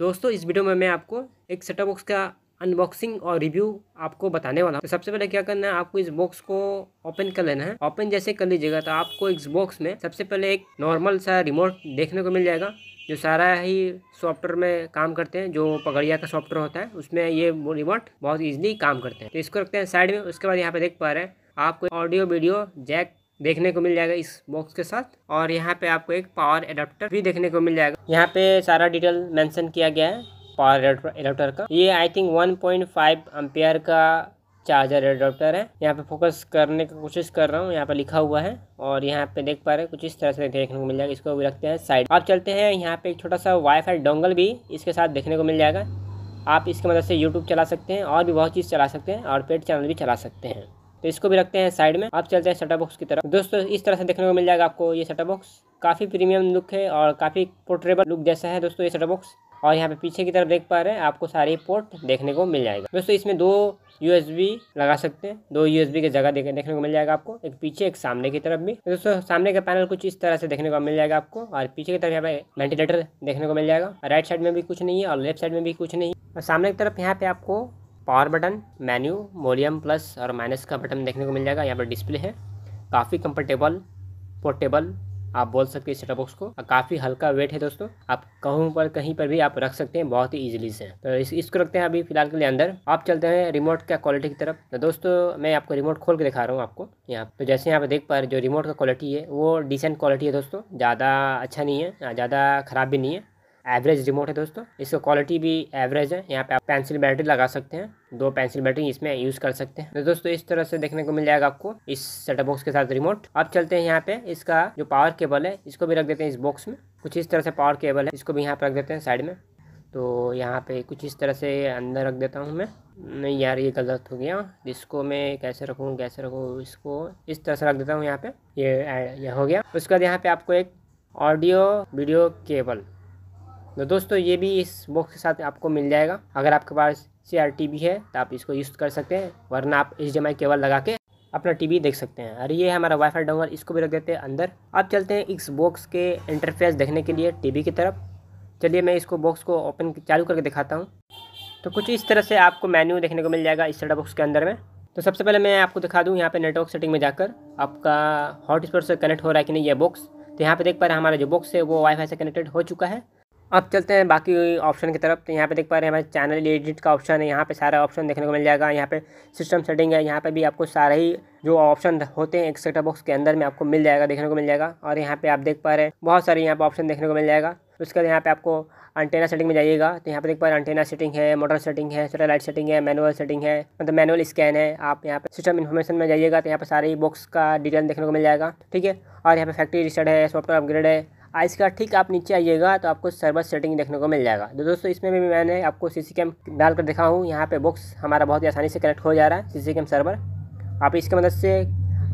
दोस्तों इस वीडियो में मैं आपको एक सेटअप बॉक्स का अनबॉक्सिंग और रिव्यू आपको बताने वाला हूँ तो सबसे पहले क्या करना है आपको इस बॉक्स को ओपन कर लेना है ओपन जैसे कर लीजिएगा तो आपको इस बॉक्स में सबसे पहले एक नॉर्मल सा रिमोट देखने को मिल जाएगा जो सारा ही सॉफ्टवेयर में काम करते हैं जो पगड़िया का सॉफ्टवेयर होता है उसमें ये रिमोट बहुत ईजिली काम करते हैं तो इसको रखते हैं साइड में उसके बाद यहाँ पे देख पा रहे हैं आपको ऑडियो वीडियो जैक देखने को मिल जाएगा इस बॉक्स के साथ और यहाँ पे आपको एक पावर एडाप्टर भी देखने को मिल जाएगा यहाँ पे सारा डिटेल मेंशन किया गया है पावर एडाप्टर का ये आई थिंक 1.5 पॉइंट का चार्जर एडाप्टर है यहाँ पे फोकस करने की कोशिश कर रहा हूँ यहाँ पे लिखा हुआ है और यहाँ पे देख पा रहे हैं कुछ इस तरह से देखने को मिल जाएगा इसको भी रखते हैं साइड आप चलते हैं यहाँ पे एक छोटा सा वाईफाई डोंगल भी इसके साथ देखने को मिल जाएगा आप इसके मदद मतलब से यूट्यूब चला सकते हैं और भी बहुत चीज़ चला सकते हैं और पेड चैनल भी चला सकते हैं तो इसको भी रखते हैं साइड में आप चलते हैं सेटअप बॉक्स की तरफ दोस्तों इस तरह से देखने को मिल जाएगा आपको ये सेटअप बॉक्स काफ़ी प्रीमियम लुक है और काफ़ी पोर्ट्रेबल लुक जैसा है दोस्तों ये सेटअप बॉक्स और यहाँ पे पीछे की तरफ देख पा रहे हैं आपको सारे पोर्ट देखने को मिल जाएगा दोस्तों इसमें दो यू लगा सकते हैं दो बी की जगह देखने को मिल जाएगा आपको एक पीछे एक सामने की तरफ भी दोस्तों सामने का पैनल कुछ इस तरह से देखने को मिल जाएगा आपको और पीछे की तरफ यहाँ पे वेंटिलेटर देखने को मिल जाएगा राइट साइड में भी कुछ नहीं है और लेफ्ट साइड में भी कुछ नहीं और सामने की तरफ यहाँ पे आपको power button menu volume plus और माइनस का बटन देखने को मिल जाएगा यहाँ पर डिस्प्ले है काफ़ी कंफर्टेबल पोर्टेबल आप बोल सकते हैं सेटअप बॉक्स को काफ़ी हल्का वेट है दोस्तों आप कहूँ पर कहीं पर भी आप रख सकते हैं बहुत ही ईजिली से तो इस, इसको रखते हैं अभी फिलहाल के लिए अंदर आप चलते हैं रिमोट का क्वालिटी की तरफ तो दोस्तों मैं आपको रिमोट खोल के दिखा रहा हूँ आपको यहाँ तो जैसे यहाँ पर देख पा रहे जो रिमोट का क्वालिटी है वो डिसेंट क्वालिटी है दोस्तों ज़्यादा अच्छा नहीं है ज़्यादा ख़राब भी नहीं है एवरेज रिमोट है दोस्तों इसका क्वालिटी भी एवरेज है यहाँ पे आप पेंसिल बैटरी लगा सकते हैं दो पेंसिल बैटरी इसमें यूज़ कर सकते हैं तो दोस्तों इस तरह से देखने को मिल जाएगा आपको इस सेटअप बॉक्स के साथ रिमोट अब चलते हैं यहाँ पे इसका जो पावर केबल है इसको भी रख देते हैं इस बॉक्स में कुछ इस तरह से पावर केबल है इसको भी यहाँ पर रख देते हैं साइड में तो यहाँ पे कुछ इस तरह से अंदर रख देता हूँ मैं नहीं यार ये गलत हो गया इसको मैं कैसे रखूँ कैसे रखूँ इसको इस तरह से रख देता हूँ यहाँ पे ये हो गया उसके बाद यहाँ पे आपको एक ऑडियो वीडियो केबल तो दोस्तों ये भी इस बॉक्स के साथ आपको मिल जाएगा अगर आपके पास सी आर टी भी है तो आप इसको यूज़ कर सकते हैं वरना आप एच डी केबल लगा के अपना टीवी देख सकते हैं और ये हमारा वाईफाई डाउनलोड इसको भी रख देते हैं अंदर आप चलते हैं इस बॉक्स के इंटरफेस देखने के लिए टीवी की तरफ चलिए मैं इसको बॉक्स को ओपन चालू करके दिखाता हूँ तो कुछ इस तरह से आपको मेन्यू देखने को मिल जाएगा इस सेटअप बॉक्स के अंदर में तो सबसे पहले मैं आपको दिखा दूँ यहाँ पे नेटवर्क सेटिंग में जाकर आपका हॉटस्पॉट से कनेक्ट हो रहा है कि नहीं ये बॉक्स तो यहाँ पे देख पा रहे हैं हमारा जो बॉक्स है वो वाईफाई से कनेक्टेड हो चुका है अब चलते हैं बाकी ऑप्शन की तरफ तो यहाँ पे देख पा रहे हैं हमारे चैनल एडिट का ऑप्शन है यहाँ पे सारा ऑप्शन देखने को मिल जाएगा यहाँ पे सिस्टम सेटिंग है यहाँ पे भी आपको सारा ही जो ऑप्शन होते हैं एक सेटअप बॉक्स के अंदर में आपको मिल जाएगा देखने को मिल जाएगा और यहाँ पे आप देख पा रहे हैं बहुत सारे यहाँ पर ऑप्शन देखने को मिल जाएगा उसके बाद यहाँ पे आपको अंटेना सेटिंग में जाइएगा तो यहाँ पे देख पा रहे हैं अंटेना सेटिंग है मोटर सेटिंग है सेटेलाइट लाइट सेटिंग है मैनुअल सेटिंग है मतलब मैनुअल स्कैन है आप यहाँ पे सिस्टम इन्फॉर्मेशन में जाइएगा तो यहाँ पे सारे बॉक्स का डिटेल देखने को मिल जाएगा ठीक है और यहाँ पे फैक्ट्री रिसेट है सॉफ्टवेयर अपग्रेड है और इसका ठीक आप नीचे आइएगा तो आपको सर्वर सेटिंग देखने को मिल जाएगा तो दोस्तों इसमें भी मैंने आपको सी सी कैम डाल कर दिखा हूँ यहाँ पे बॉक्स हमारा बहुत ही आसानी से कनेक्ट हो जा रहा है सी सी कैम सर्वर आप इसके मदद से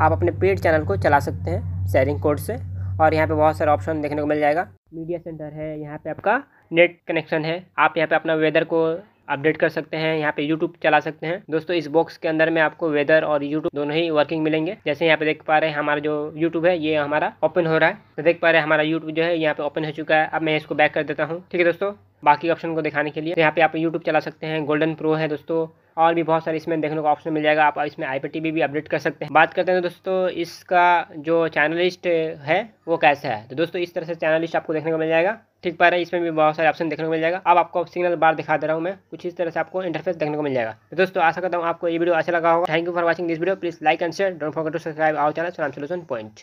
आप अपने पेड चैनल को चला सकते हैं शेयरिंग कोड से और यहाँ पर बहुत सारे ऑप्शन देखने को मिल जाएगा मीडिया सेंटर है यहाँ पर आपका नेट कनेक्शन है आप यहाँ पर अपना वेदर को अपडेट कर सकते हैं यहाँ पे यूट्यूब चला सकते हैं दोस्तों इस बॉक्स के अंदर में आपको वेदर और यूट्यूब दोनों ही वर्किंग मिलेंगे जैसे यहाँ पे देख पा रहे हैं हमारा जो यूट्यूब है ये हमारा ओपन हो रहा है तो देख पा रहे हैं हमारा यूट्यूब जो है यहाँ पे ओपन हो चुका है अब मैं इसको बैक कर देता हूँ ठीक है दोस्तों बाकी ऑप्शन को दिखाने के लिए तो यहाँ पे आप यूट्यूब चला सकते हैं गोल्डन प्रो है दोस्तों और भी बहुत सारे इसमें देखने को ऑप्शन मिल जाएगा आप इसमें आई भी, भी अपडेट कर सकते हैं बात करते हैं दोस्तों इसका जो चैनलिस्ट है वो कैसा है तो दोस्तों इस तरह से चैनलिस्ट आपको देखने को मिल जाएगा ठीक पा रहे हैं इसमें भी बहुत सारे ऑप्शन देखने को मिल जाएगा अब आपको सिग्नल बार दिखा दे रहा हूँ मैं कुछ इस तरह से आपको इंटरफेस देखने को मिल जाएगा तो दोस्तों आशा करता हूँ आपको ये वीडियो अच्छा लगा होगा thank you for watching this video please like and share don't forget to subscribe our channel solution point